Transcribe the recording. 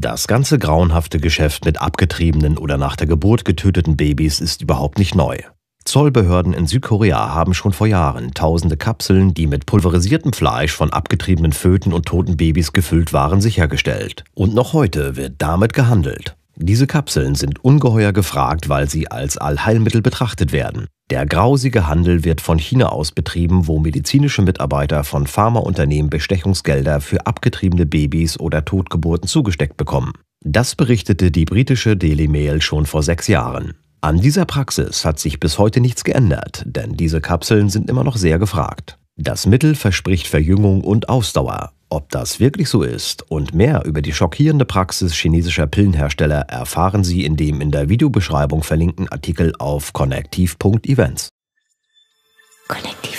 Das ganze grauenhafte Geschäft mit abgetriebenen oder nach der Geburt getöteten Babys ist überhaupt nicht neu. Zollbehörden in Südkorea haben schon vor Jahren tausende Kapseln, die mit pulverisiertem Fleisch von abgetriebenen Föten und toten Babys gefüllt waren, sichergestellt. Und noch heute wird damit gehandelt. Diese Kapseln sind ungeheuer gefragt, weil sie als Allheilmittel betrachtet werden. Der grausige Handel wird von China aus betrieben, wo medizinische Mitarbeiter von Pharmaunternehmen Bestechungsgelder für abgetriebene Babys oder Totgeburten zugesteckt bekommen. Das berichtete die britische Daily Mail schon vor sechs Jahren. An dieser Praxis hat sich bis heute nichts geändert, denn diese Kapseln sind immer noch sehr gefragt. Das Mittel verspricht Verjüngung und Ausdauer, ob das wirklich so ist und mehr über die schockierende Praxis chinesischer Pillenhersteller erfahren Sie in dem in der Videobeschreibung verlinkten Artikel auf konnektiv.events. Konnektiv.